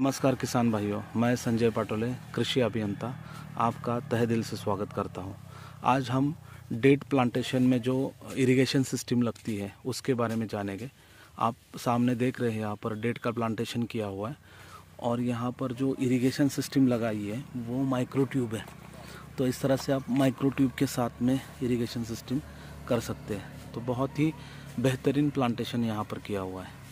नमस्कार किसान भाइयों मैं संजय पाटोले कृषि अभियंता आपका तह दिल से स्वागत करता हूं। आज हम डेट प्लांटेशन में जो इरिगेशन सिस्टम लगती है उसके बारे में जानेंगे आप सामने देख रहे हैं यहाँ पर डेट का प्लांटेशन किया हुआ है और यहाँ पर जो इरिगेशन सिस्टम लगाई है वो माइक्रो ट्यूब है तो इस तरह से आप माइक्रो ट्यूब के साथ में इरीगेशन सिस्टम कर सकते हैं तो बहुत ही बेहतरीन प्लांटेशन यहाँ पर किया हुआ है